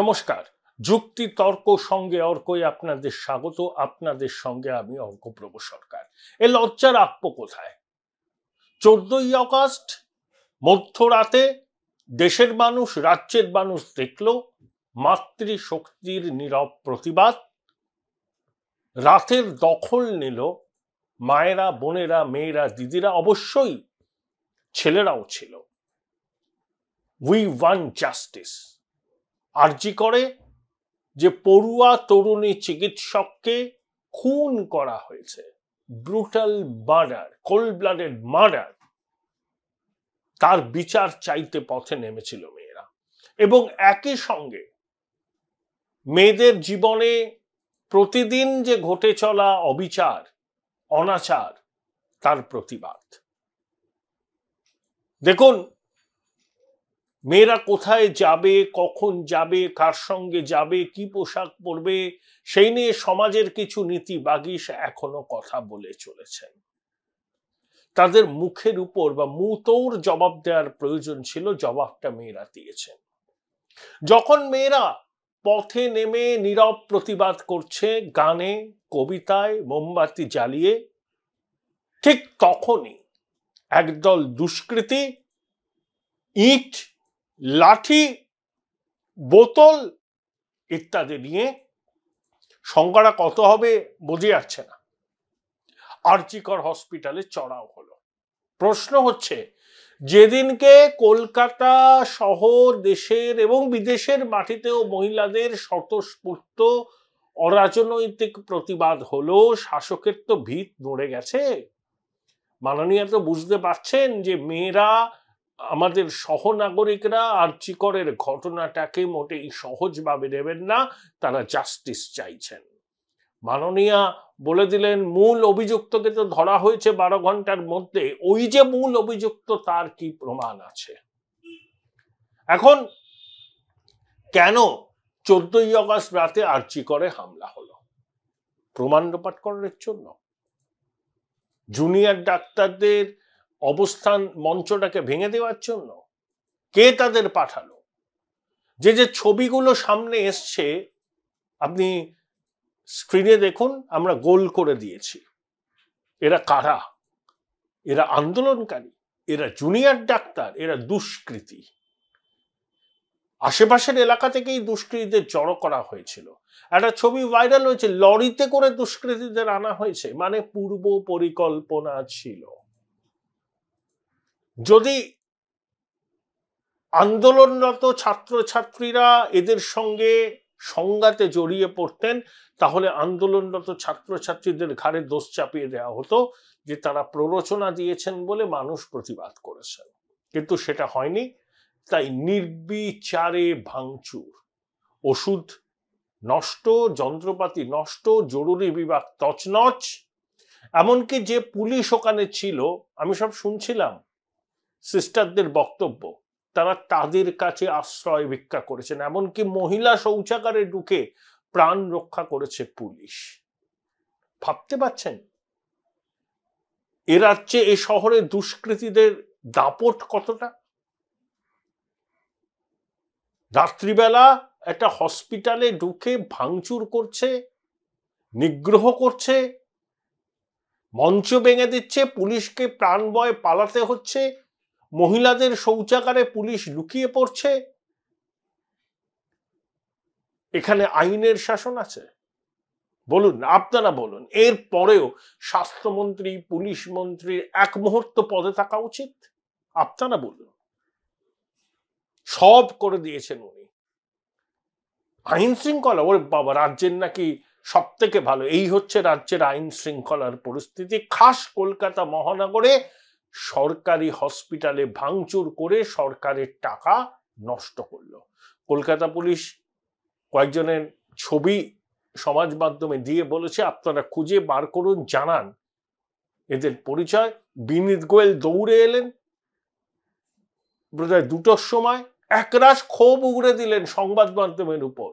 নমস্কার যুক্তি তর্ক সঙ্গে অর্কই আপনাদের স্বাগত আপনাদের সঙ্গে আমি অর্কপ্রভ সরকার এ লজ্জার আপ্য কোথায় চোদ্দই অগাস্ট মধ্যরাতে দেশের মানুষ রাজ্যের মানুষ দেখল মাতৃশক্তির নীরব প্রতিবাদ রাতের দখল নিল মায়েরা বোনেরা মেয়েরা দিদিরা অবশ্যই ছেলেরাও ছিল উই ওয়ান জাস্টিস আর্জি করে যে পড়ুয়া তরুণী চিকিৎসককে খুন করা হয়েছে brutal murder cold blooded murder তার বিচার চাইতে পথে নেমেছিল মেয়েরা এবং একই সঙ্গে মেয়েদের জীবনে প্রতিদিন যে ঘটে চলা অবিচার অনাচার তার প্রতিবাদ দেখুন মেয়েরা কোথায় যাবে কখন যাবে কার সঙ্গে যাবে কি পোশাক পরবে সেই নিয়ে সমাজের কিছু নীতি বাগিস এখনো কথা বলে চলেছেন তাদের মুখের উপর বা মুতোর জবাব দেওয়ার প্রয়োজন ছিল জবাবটা মেয়েরা দিয়েছেন যখন মেয়েরা পথে নেমে নীরব প্রতিবাদ করছে গানে কবিতায় মোমবাতি জ্বালিয়ে ঠিক তখনই একদল দুষ্কৃতী ইট লাঠি বোতল ইত্যাদি নিয়ে সংখ্যাটা কত হবে বোঝা যাচ্ছে না আর্চিকর হসপিটালে চড়াও হলো প্রশ্ন হচ্ছে যেদিনকে কলকাতা সহ দেশের এবং বিদেশের মাটিতেও মহিলাদের স্বতঃস্ফূর্ত অরাজনৈতিক প্রতিবাদ হলো শাসকের তো ভিত নড়ে গেছে মাননীয়া তো বুঝতে পারছেন যে মেয়েরা আমাদের সহনাগরিকরা আর্চিকরের ঘটনাটাকে মোটেই সহজভাবে নেবেন না তারা জাস্টিস চাইছেন মাননীয়া বলে দিলেন মূল অভিযুক্তকে তো ধরা হয়েছে বারো ঘন্টার মধ্যে ওই যে মূল অভিযুক্ত তার কি প্রমাণ আছে এখন কেন চোদ্দই অগস্ট রাতে আর্জি করে হামলা হলো প্রমাণ রোপাট করার জন্য জুনিয়র ডাক্তারদের অবস্থান মঞ্চটাকে ভেঙে দেওয়ার জন্য কে তাদের পাঠালো যে যে ছবিগুলো সামনে এসছে আপনি স্ক্রিনে দেখুন আমরা গোল করে দিয়েছি এরা কারা এরা আন্দোলনকারী এরা জুনিয়র ডাক্তার এরা দুষ্কৃতী আশেপাশের এলাকা থেকেই দুষ্কৃতীদের জড়ো করা হয়েছিল একটা ছবি ভাইরাল হয়েছে লরিতে করে দুষ্কৃতীদের আনা হয়েছে মানে পূর্ব পরিকল্পনা ছিল যদি আন্দোলনরত ছাত্রছাত্রীরা এদের সঙ্গে সংঘাতে জড়িয়ে পড়তেন তাহলে আন্দোলনরত ছাত্রছাত্রীদের ঘাড়ে দোষ চাপিয়ে দেওয়া হতো যে তারা প্ররোচনা দিয়েছেন বলে মানুষ প্রতিবাদ করেছেন কিন্তু সেটা হয়নি তাই নির্বিচারে ভাঙচুর ওষুধ নষ্ট যন্ত্রপাতি নষ্ট জরুরি বিভাগ তছনছ এমনকি যে পুলিশ ওখানে ছিল আমি সব শুনছিলাম সিস্টারদের বক্তব্য তারা তাদের কাছে আশ্রয় ভিক্ষা করেছেন এমনকি মহিলা শৌচাগারে ঢুকে প্রাণ রক্ষা করেছে পুলিশ ভাবতে পারছেন এ রাজ্যে এ শহরে দুষ্কৃতীদের দাপট কতটা রাত্রিবেলা একটা হসপিটালে ঢুকে ভাঙচুর করছে নিগ্রহ করছে মঞ্চ ভেঙে দিচ্ছে পুলিশকে প্রাণবয় পালাতে হচ্ছে মহিলাদের শৌচাগারে পুলিশ লুকিয়ে পড়ছে এখানে আইনের শাসন আছে বলুন আপনারা বলুন এর পরেও স্বাস্থ্যমন্ত্রী পুলিশ মন্ত্রীর এক মুহূর্ত পদে থাকা উচিত আপনারা বলুন সব করে দিয়েছেন উনি আইন শৃঙ্খলা ওর বাবা রাজ্যের নাকি সব থেকে ভালো এই হচ্ছে রাজ্যের আইন শৃঙ্খলার পরিস্থিতি খাস কলকাতা মহানগরে সরকারি হসপিটালে ভাঙচুর করে সরকারের টাকা নষ্ট করলো কলকাতা পুলিশ কয়েকজনের ছবি সমাজ মাধ্যমে দিয়ে বলেছে আপনারা খুঁজে বার করুন জানান এদের পরিচয় বিনীত গোয়েল দৌড়ে এলেন বোধহয় দুটোর সময় একরাশ ক্ষোভ উগড়ে দিলেন সংবাদ মাধ্যমের উপর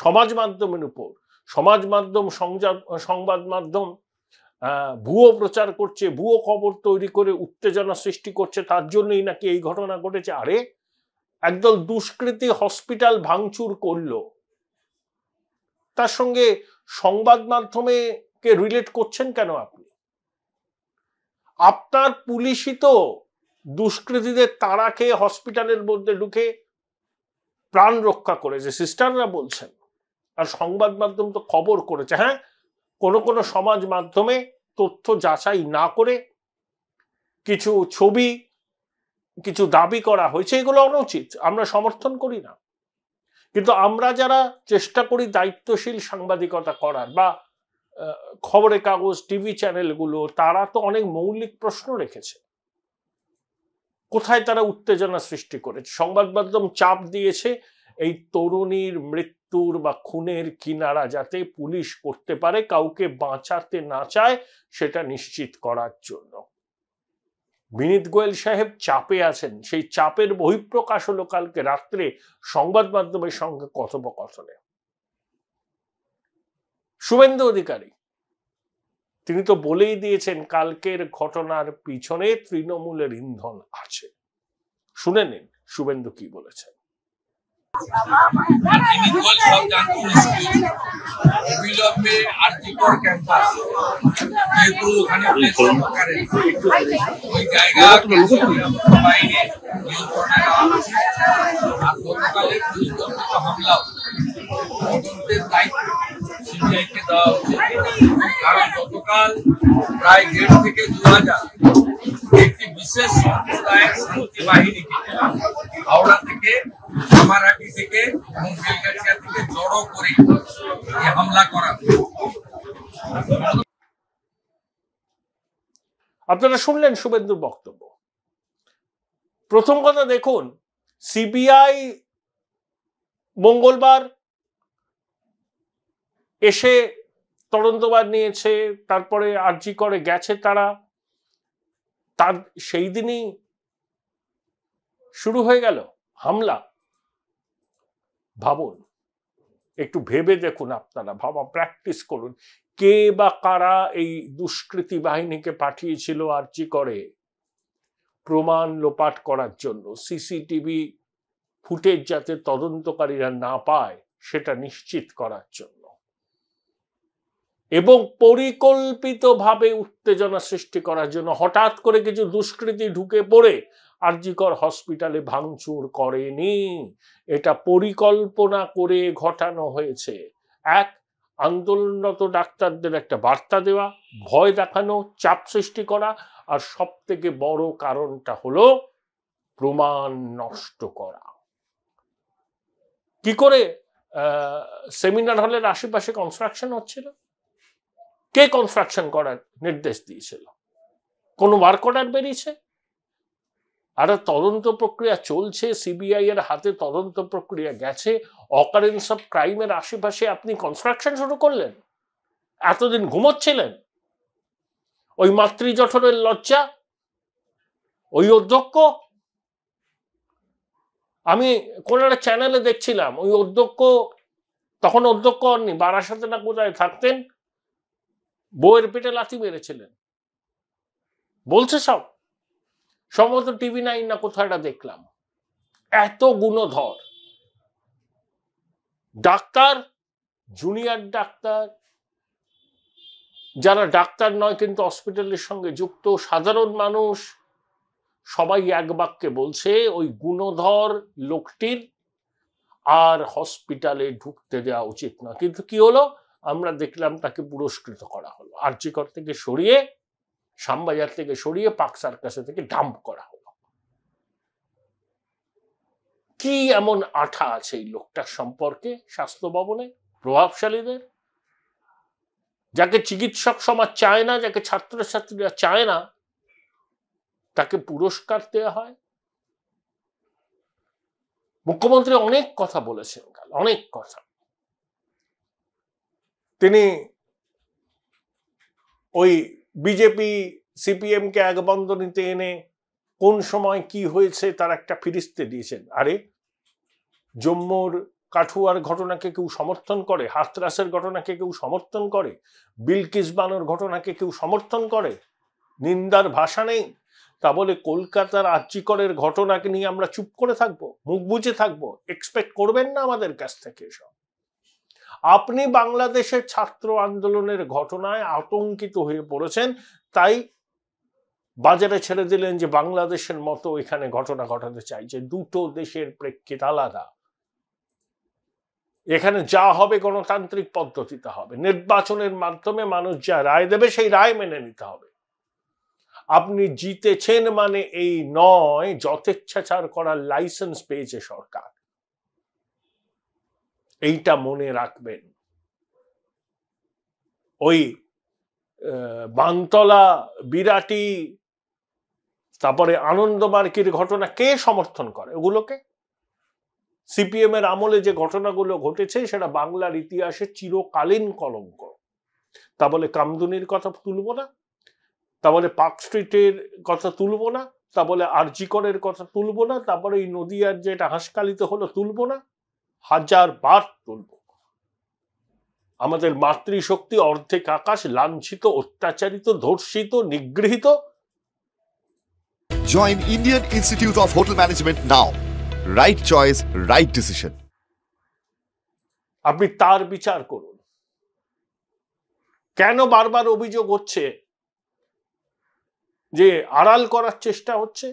সমাজ মাধ্যমের উপর সমাজ মাধ্যম সংবাদ মাধ্যম ভুয়ো প্রচার করছে ভুয়ো খবর তৈরি করে উত্তেজনা সৃষ্টি করছে তার জন্যই নাকি এই ঘটনা ঘটেছে আরে একদল দুষ্কৃতী হসপিটাল ভাঙচুর করল তার সঙ্গে সংবাদ মাধ্যমে কে রিলেট করছেন কেন আপনি আপনার পুলিশই তো দুষ্কৃতীদের তাড়া খেয়ে হসপিটালের মধ্যে ঢুকে প্রাণ রক্ষা করেছে সিস্টাররা বলছেন আর সংবাদ মাধ্যম তো খবর করেছে হ্যাঁ কোনো কোনো সমাজ মাধ্যমে তথ্য যাচাই না করে কিছু ছবি কিছু দাবি করা হয়েছে এগুলো অনুচিত আমরা সমর্থন করি না কিন্তু আমরা যারা চেষ্টা করি দায়িত্বশীল সাংবাদিকতা করার বা খবরের কাগজ টিভি চ্যানেলগুলো তারা তো অনেক মৌলিক প্রশ্ন রেখেছে কোথায় তারা উত্তেজনা সৃষ্টি করেছে সংবাদ মাধ্যম চাপ দিয়েছে এই তরুণীর মৃত্যুর বা খুনের কিনারা যাতে পুলিশ করতে পারে কাউকে বাঁচাতে না চায় সেটা নিশ্চিত করার জন্য বিনীত গোয়েল সাহেব চাপে আছেন সেই চাপের বহিঃপ্রকাশ হলো কালকে রাত্রে সংবাদ মাধ্যমের সঙ্গে কথোপকথনে শুভেন্দু অধিকারী তিনি তো বলেই দিয়েছেন কালকের ঘটনার পিছনে তৃণমূলের ইন্ধন আছে শুনে নিন শুভেন্দু কি বলেছেন ইন্ডিভিজুয়াল সব জানতে বিলম্বে আর্থিকর ক্যাম্পাস যেহেতু ওখানে ওই জায়গা বাইরে আর গতকালের দুর্গত হামলাও তদন্তের দায়িত্ব সিবিআইকে দেওয়া উচিত কারণ গতকাল প্রায় দেড় থেকে দু হাজার একটি বিশেষ সম্প্রদায়ের শান্তি বাহিনীকে হাওড়া থেকে আমারাটি থেকে এবং বেলগাছিয়া থেকে জড়ো করে হামলা করা আপনারা শুনলেন শুভেন্দুর বক্তব্য প্রথম কথা দেখুন সিবিআই মঙ্গলবার এসে তদন্তবাদ নিয়েছে তারপরে আর্জি করে গেছে তারা তার সেই দিনই শুরু হয়ে গেল হামলা ভাবুন একটু ভেবে দেখুন আপনারা ভাবা প্র্যাকটিস করুন কে বা কারা এই দুষ্কৃতি বাহিনীকে পাঠিয়েছিল আর্জি করে প্রমাণ লোপাট করার জন্য সিসিটিভি ফুটেজ যাতে তদন্তকারীরা না পায় সেটা নিশ্চিত করার জন্য এবং পরিকল্পিতভাবে উত্তেজনা সৃষ্টি করার জন্য হঠাৎ করে কিছু দুষ্কৃতি ঢুকে পড়ে আরজিকর হসপিটালে ভাঙচুর করেনি এটা পরিকল্পনা করে ঘটানো হয়েছে এক আন্দোলনরত ডাক্তারদের একটা বার্তা দেওয়া ভয় দেখানো চাপ সৃষ্টি করা আর সব থেকে বড় কারণটা হলো প্রমাণ নষ্ট করা কি করে সেমিনার হলের আশেপাশে কনস্ট্রাকশন হচ্ছিল কে কনস্ট্রাকশন করার নির্দেশ দিয়েছিল কোনো ওয়ার্ক অর্ডার বেরিয়েছে আর তদন্ত প্রক্রিয়া চলছে সিবিআই এর হাতে তদন্ত প্রক্রিয়া গেছে অকারেন্স অফ ক্রাইমের আশেপাশে আপনি কনস্ট্রাকশন শুরু করলেন এতদিন ঘুমোচ্ছিলেন ওই মাতৃ জঠরের লজ্জা ওই অধ্যক্ষ আমি কোন একটা চ্যানেলে দেখছিলাম ওই অধ্যক্ষ তখন অধ্যক্ষ হননি বারাসাতে না কোথায় থাকতেন বউয়ের পেটে লাঠি মেরেছিলেন বলছে সব সম্ভবত টিভি নাইন না কোথায় দেখলাম এত গুণধর ডাক্তার জুনিয়র ডাক্তার যারা ডাক্তার নয় কিন্তু হসপিটালের সঙ্গে যুক্ত সাধারণ মানুষ সবাই এক বাক্যে বলছে ওই গুণধর লোকটির আর হসপিটালে ঢুকতে দেওয়া উচিত না কিন্তু কি হলো আমরা দেখলাম তাকে পুরস্কৃত করা হলো আর্চিকর থেকে সরিয়ে শ্যামবাজার থেকে সরিয়ে পাক সার্কাসে থেকে ডাম্প করা হলো কি এমন আঠা আছে এই লোকটার সম্পর্কে স্বাস্থ্য ভবনে প্রভাবশালীদের যাকে চিকিৎসক সমাজ চায় না যাকে ছাত্রছাত্রীরা চায় না তাকে পুরস্কার দেওয়া হয় মুখ্যমন্ত্রী অনেক কথা বলেছেন কাল অনেক কথা তিনি ওই বিজেপি সিপিএমকে নিতে এনে কোন সময় কি হয়েছে তার একটা ফিরিস্তে দিয়েছেন আরে জম্মুর কাঠুয়ার ঘটনাকে কেউ সমর্থন করে হাতরাসের ঘটনাকে কেউ সমর্থন করে বিলকিস বানোর ঘটনাকে কেউ সমর্থন করে নিন্দার ভাষা নেই তা বলে কলকাতার আর্যিকরের ঘটনাকে নিয়ে আমরা চুপ করে থাকবো মুখ বুঝে থাকবো এক্সপেক্ট করবেন না আমাদের কাছ থেকে এসব আপনি বাংলাদেশের ছাত্র আন্দোলনের ঘটনায় আতঙ্কিত হয়ে পড়েছেন তাই বাজারে ছেড়ে দিলেন যে বাংলাদেশের মতো এখানে ঘটনা ঘটাতে চাইছে দুটো দেশের প্রেক্ষিত আলাদা এখানে যা হবে গণতান্ত্রিক পদ্ধতিতে হবে নির্বাচনের মাধ্যমে মানুষ যা রায় দেবে সেই রায় মেনে নিতে হবে আপনি জিতেছেন মানে এই নয় যথেচ্ছাচার করার লাইসেন্স পেয়েছে সরকার এইটা মনে রাখবেন ওই বানতলা বিরাটি তারপরে মার্কির ঘটনা কে সমর্থন করে ওগুলোকে সিপিএম এর আমলে যে ঘটনাগুলো ঘটেছে সেটা বাংলার ইতিহাসে চিরকালীন কলঙ্ক তা বলে কামদুনির কথা তুলবো না তা বলে পার্ক স্ট্রিটের কথা তুলবো না তা বলে আরজিকরের কথা তুলবো না তারপরে এই নদীয়ার যেটা হাসকালিতে হলো তুলবো না হাজার বার তুলব আমাদের মাতৃশক্তি অর্ধেক আকাশ লাঞ্ছিত অত্যাচারিত ধর্ষিত নিগৃহীত join Indian Institute of Hotel Management now right choice right decision আপনি তার বিচার করুন কেন বারবার অভিযোগ হচ্ছে যে আড়াল করার চেষ্টা হচ্ছে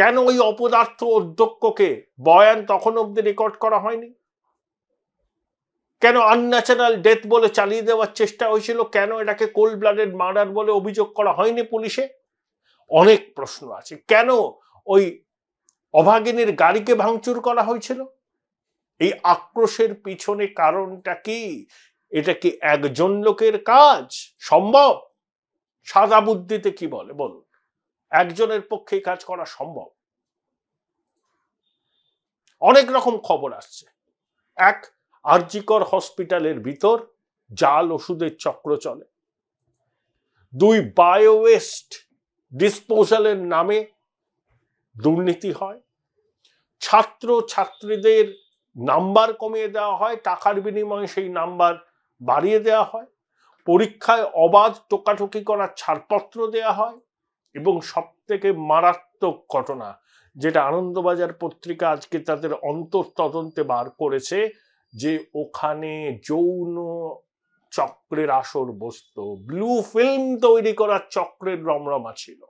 কেন ওই অপদার্থ অধ্যক্ষকে বয়ান তখন অব্দি রেকর্ড করা হয়নি কেন আনন্যাচারাল ডেথ বলে চালিয়ে দেওয়ার চেষ্টা হয়েছিল কেন এটাকে কোল্ড ব্লাডেড মার্ডার বলে অভিযোগ করা হয়নি পুলিশে অনেক প্রশ্ন আছে কেন ওই অভাগিনীর গাড়িকে ভাঙচুর করা হয়েছিল এই আক্রোশের পিছনে কারণটা কি এটা কি একজন লোকের কাজ সম্ভব সাদা বুদ্ধিতে কি বলে বলুন একজনের পক্ষে কাজ করা সম্ভব অনেক রকম খবর আসছে এক আরজিকর হসপিটালের ভিতর জাল ওষুধের চক্র চলে দুই বায়োওয়েস্ট ডিসপোজালের নামে দুর্নীতি হয় ছাত্র ছাত্রীদের নাম্বার কমিয়ে দেওয়া হয় টাকার বিনিময়ে সেই নাম্বার বাড়িয়ে দেওয়া হয় পরীক্ষায় অবাধ টোকাটুকি করার ছাড়পত্র দেওয়া হয় এবং সবথেকে মারাত্মক ঘটনা যেটা আনন্দবাজার পত্রিকা আজকে তাদের অন্তর তদন্তে বার করেছে যে ওখানে যৌন চক্রের আসর বস্ত ব্লু ফিল্ম তৈরি করার চক্রের রমরমা ছিল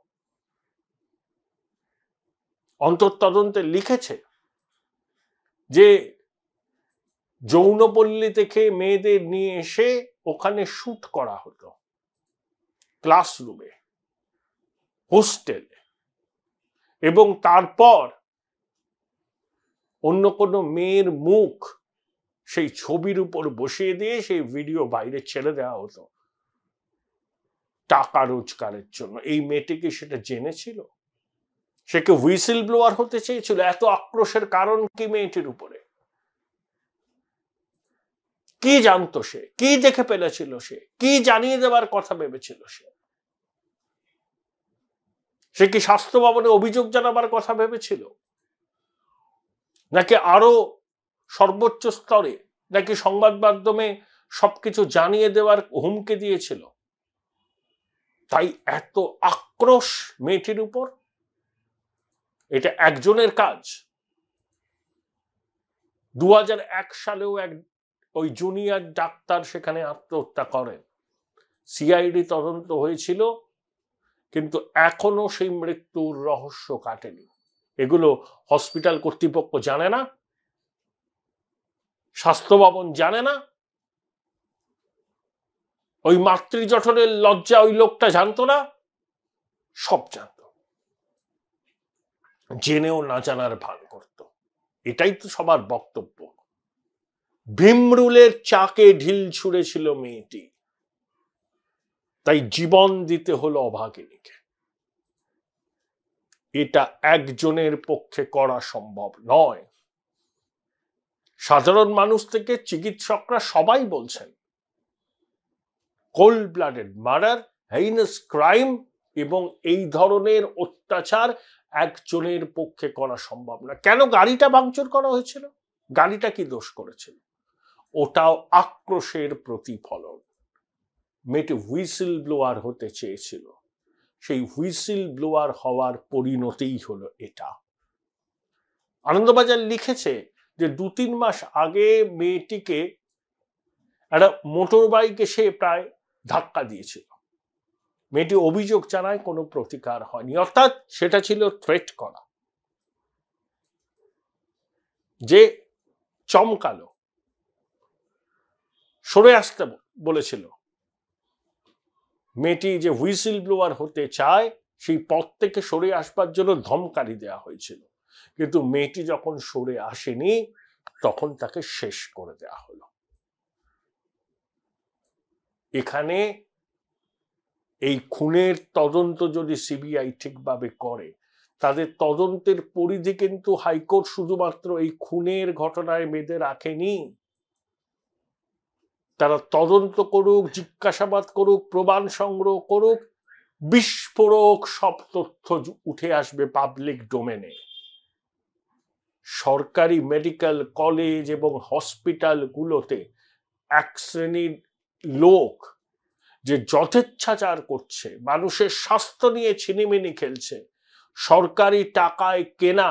অন্তর তদন্তে লিখেছে যে যৌনপল্লী থেকে মেয়েদের নিয়ে এসে ওখানে শুট করা হতো ক্লাসরুমে হোস্টেল এবং তারপর অন্য কোনো মেয়ের মুখ সেই ছবির উপর বসিয়ে দিয়ে সেই ভিডিও বাইরে ছেড়ে দেওয়া হতো টাকা রোজগারের জন্য এই মেয়েটিকে সেটা জেনেছিল সে কে হুইসেল ব্লোয়ার হতে চেয়েছিল এত আক্রোশের কারণ কি মেয়েটির উপরে কি জানতো সে কি দেখে পেলেছিল সে কি জানিয়ে দেবার কথা ভেবেছিল সে সে কি স্বাস্থ্য ভবনে অভিযোগ জানাবার কথা ভেবেছিল নাকি আরো সর্বোচ্চ স্তরে নাকি সংবাদ মাধ্যমে সবকিছু জানিয়ে দেওয়ার হুমকি দিয়েছিল তাই এত আক্রোশ মেয়েটির উপর এটা একজনের কাজ দু সালেও এক ওই জুনিয়র ডাক্তার সেখানে আত্মহত্যা করেন সিআইডি তদন্ত হয়েছিল কিন্তু এখনো সেই মৃত্যুর রহস্য কাটেনি এগুলো হসপিটাল কর্তৃপক্ষ জানে না স্বাস্থ্য ভবন জানে না ওই মাতৃজঠরের লজ্জা ওই লোকটা জানতো না সব জানত জেনেও না জানার ভান করত এটাই তো সবার বক্তব্য ভীমরুলের চাকে ঢিল ছুঁড়েছিল মেয়েটি তাই জীবন দিতে হলো অভাগিনীকে এটা একজনের পক্ষে করা সম্ভব নয় সাধারণ মানুষ থেকে চিকিৎসকরা সবাই বলছেন cold blooded murder heinous crime এবং এই ধরনের অত্যাচার একজনের পক্ষে করা সম্ভব না কেন গাড়িটা ভাঙচুর করা হয়েছিল গাড়িটা কি দোষ করেছিল ওটাও আক্রোশের প্রতিফলন মেয়েটি হুইসিল ব্লোয়ার হতে চেয়েছিল সেই হুইসিল ব্লোয়ার হওয়ার পরিণতিই হলো এটা আনন্দবাজার লিখেছে যে দু তিন মাস আগে মেয়েটিকে একটা মোটর বাইকে সে প্রায় ধাক্কা দিয়েছিল মেয়েটি অভিযোগ জানায় কোনো প্রতিকার হয়নি অর্থাৎ সেটা ছিল থ্রেট করা যে চমকালো সরে আসতে বলেছিল মেয়েটি যে হুইসিল ব্লোয়ার হতে চায় সেই পথ থেকে সরে আসবার জন্য ধমকারি দেওয়া হয়েছিল কিন্তু মেয়েটি যখন সরে আসেনি তখন তাকে শেষ করে দেওয়া হলো এখানে এই খুনের তদন্ত যদি সিবিআই ঠিকভাবে করে তাদের তদন্তের পরিধি কিন্তু হাইকোর্ট শুধুমাত্র এই খুনের ঘটনায় মেয়েদের রাখেনি তারা তদন্ত করুক জিজ্ঞাসাবাদ করুক প্রমাণ সংগ্রহ করুক বিস্ফোরক সব তথ্য উঠে আসবে পাবলিক ডোমেনে সরকারি মেডিকেল কলেজ এবং হসপিটালগুলোতে এক শ্রেণীর লোক যে যথেচ্ছাচার করছে মানুষের স্বাস্থ্য নিয়ে ছিনিমিনি খেলছে সরকারি টাকায় কেনা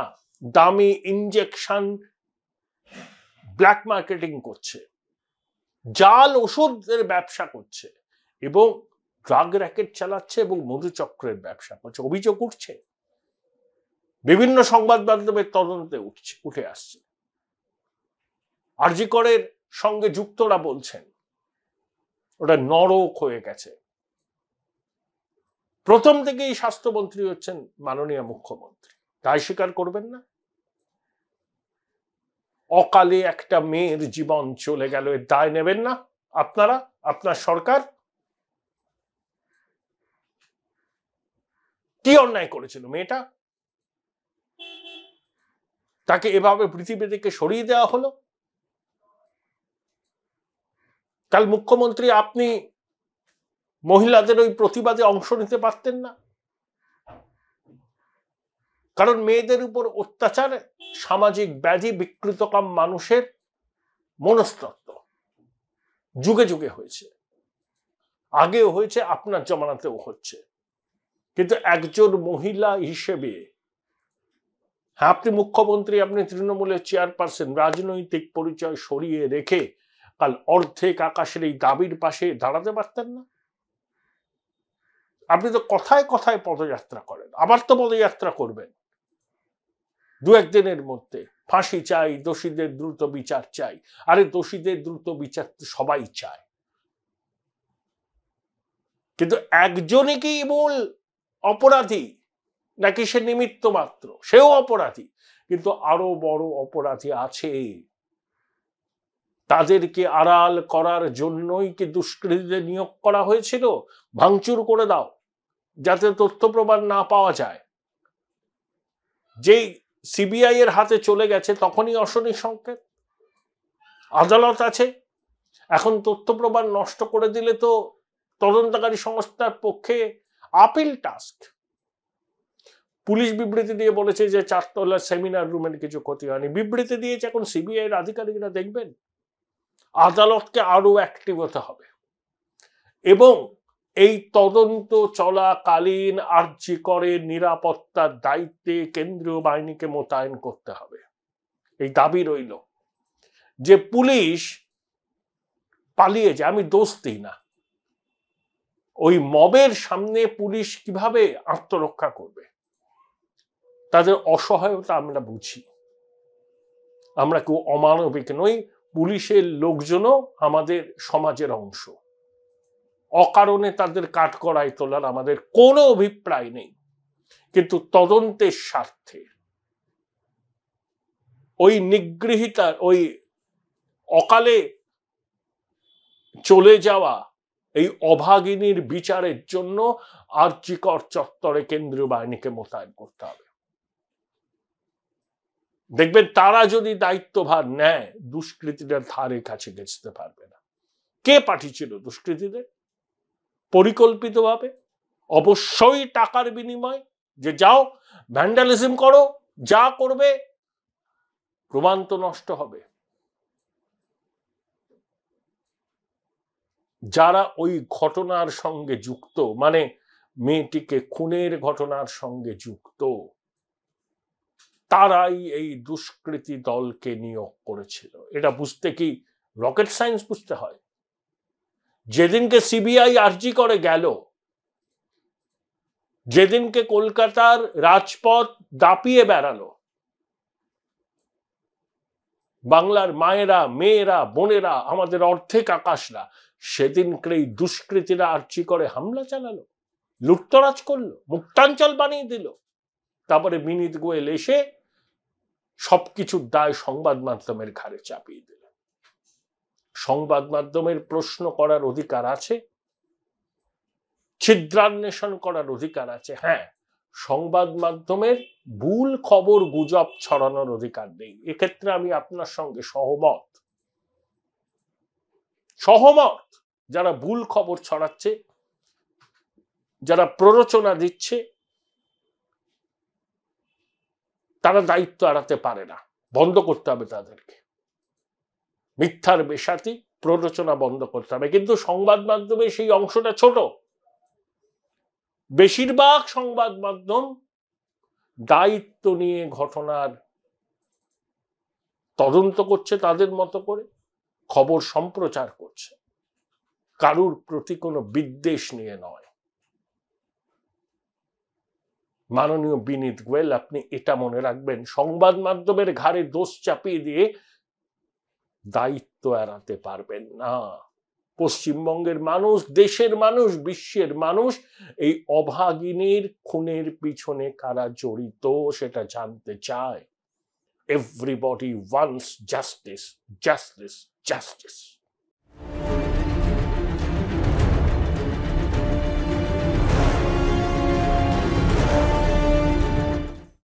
দামি ইঞ্জেকশন ব্ল্যাক মার্কেটিং করছে জাল ওষুধের ব্যবসা করছে এবং ড্রাগ র্যাকেট চালাচ্ছে এবং মধুচক্রের ব্যবসা করছে অভিযোগ উঠছে বিভিন্ন সংবাদ মাধ্যমের তদন্তে উঠছে উঠে আসছে আরজিকরের সঙ্গে যুক্তরা বলছেন ওটা নরক হয়ে গেছে প্রথম থেকেই স্বাস্থ্যমন্ত্রী হচ্ছেন মাননীয় মুখ্যমন্ত্রী তাই স্বীকার করবেন না অকালে একটা মেয়ের জীবন চলে গেল এর দায় নেবেন না আপনারা আপনার সরকার কি অন্যায় করেছিল মেয়েটা তাকে এভাবে পৃথিবী থেকে সরিয়ে দেওয়া হলো কাল মুখ্যমন্ত্রী আপনি মহিলাদের ওই প্রতিবাদে অংশ নিতে পারতেন না কারণ মেয়েদের উপর অত্যাচার সামাজিক ব্যাধি বিকৃতকাম মানুষের মনস্তত্ব যুগে যুগে হয়েছে আগেও হয়েছে আপনার জমানাতেও হচ্ছে কিন্তু একজন মহিলা হিসেবে হ্যাঁ আপনি মুখ্যমন্ত্রী আপনি তৃণমূলের চেয়ারপারসন রাজনৈতিক পরিচয় সরিয়ে রেখে কাল অর্ধেক আকাশের এই দাবির পাশে দাঁড়াতে পারতেন না আপনি তো কথায় কথায় পদযাত্রা করেন আবার তো পদযাত্রা করবেন দু একদিনের মধ্যে ফাঁসি চাই দোষীদের দ্রুত বিচার চাই আরে দোষীদের দ্রুত বিচার সবাই চায় কিন্তু একজনে কি মূল অপরাধী নাকি সে নিমিত্ত মাত্র সেও অপরাধী কিন্তু আরো বড় অপরাধী আছে তাদেরকে আড়াল করার জন্যই কি দুষ্কৃতীদের নিয়োগ করা হয়েছিল ভাঙচুর করে দাও যাতে তথ্য প্রমাণ না পাওয়া যায় যেই সিবিআই এর হাতে চলে গেছে তখনই অশনি সংকেত আদালত আছে এখন তথ্য প্রমাণ নষ্ট করে দিলে তো তদন্তকারী সংস্থার পক্ষে আপিল টাস্ক পুলিশ বিবৃতি দিয়ে বলেছে যে চারতলার সেমিনার রুমের কিছু ক্ষতি হয়নি বিবৃতি দিয়েছে এখন সিবিআই এর আধিকারিকরা দেখবেন আদালতকে আরো অ্যাক্টিভ হতে হবে এবং এই তদন্ত চলাকালীন আর্জি করে নিরাপত্তার দায়িত্বে কেন্দ্রীয় বাহিনীকে মোতায়েন করতে হবে এই দাবি রইল যে পুলিশ পালিয়ে যায় আমি দোষ দিই না ওই মবের সামনে পুলিশ কিভাবে আত্মরক্ষা করবে তাদের অসহায়তা আমরা বুঝি আমরা কেউ অমানবিক নই পুলিশের লোকজনও আমাদের সমাজের অংশ অকারণে তাদের কাঠকড়ায় তোলার আমাদের কোনো অভিপ্রায় নেই কিন্তু তদন্তের স্বার্থে ওই নিগৃহীতার ওই অকালে চলে যাওয়া এই অভাগিনীর বিচারের জন্য আর্যিকর চত্বরে কেন্দ্রীয় বাহিনীকে মোতায়েন করতে হবে দেখবেন তারা যদি দায়িত্বভার নেয় দুষ্কৃতীদের ধারে কাছে গেছতে পারবে না কে পাঠিয়েছিল দুষ্কৃতীদের পরিকল্পিতভাবে অবশ্যই টাকার বিনিময় যে যাও ভ্যান্ডালিজম করো যা করবে প্রমাণ তো নষ্ট হবে যারা ওই ঘটনার সঙ্গে যুক্ত মানে মেয়েটিকে খুনের ঘটনার সঙ্গে যুক্ত তারাই এই দুষ্কৃতী দলকে নিয়োগ করেছিল এটা বুঝতে কি রকেট সায়েন্স বুঝতে হয় যেদিনকে সিবিআই আর্জি করে গেল যেদিনকে কলকাতার রাজপথ দাপিয়ে বেড়ালো বাংলার মায়েরা মেয়েরা বোনেরা আমাদের অর্ধেক আকাশরা সেদিনকে এই দুষ্কৃতীরা আর্জি করে হামলা চালালো লুটতরাজ করলো মুক্তাঞ্চল বানিয়ে দিল তারপরে মিনিত গোয়েল এসে সবকিছুর দায় সংবাদ মাধ্যমের ঘাড়ে চাপিয়ে দিল সংবাদ মাধ্যমের প্রশ্ন করার অধিকার আছে ছিদ্রান্বেষণ করার অধিকার আছে হ্যাঁ সংবাদ মাধ্যমের ভুল খবর গুজব ছড়ানোর অধিকার নেই এক্ষেত্রে আমি আপনার সঙ্গে সহমত সহমত যারা ভুল খবর ছড়াচ্ছে যারা প্ররোচনা দিচ্ছে তারা দায়িত্ব এড়াতে পারে না বন্ধ করতে হবে তাদেরকে মিথ্যার বেশাতি প্ররোচনা বন্ধ করতে হবে কিন্তু সংবাদ মাধ্যমে সেই অংশটা ছোট বেশিরভাগ সংবাদ মাধ্যম দায়িত্ব নিয়ে ঘটনার তদন্ত করছে তাদের মতো করে খবর সম্প্রচার করছে কারুর প্রতি কোনো বিদ্বেষ নিয়ে নয় মাননীয় বিনীত গোয়েল আপনি এটা মনে রাখবেন সংবাদ মাধ্যমের ঘাড়ে দোষ চাপিয়ে দিয়ে দায়িত্ব এড়াতে পারবেন না পশ্চিমবঙ্গের মানুষ দেশের মানুষ বিশ্বের মানুষ এই অভাগিনীর খুনের পিছনে কারা জড়িত সেটা জানতে চায় everybody wants justice justice justice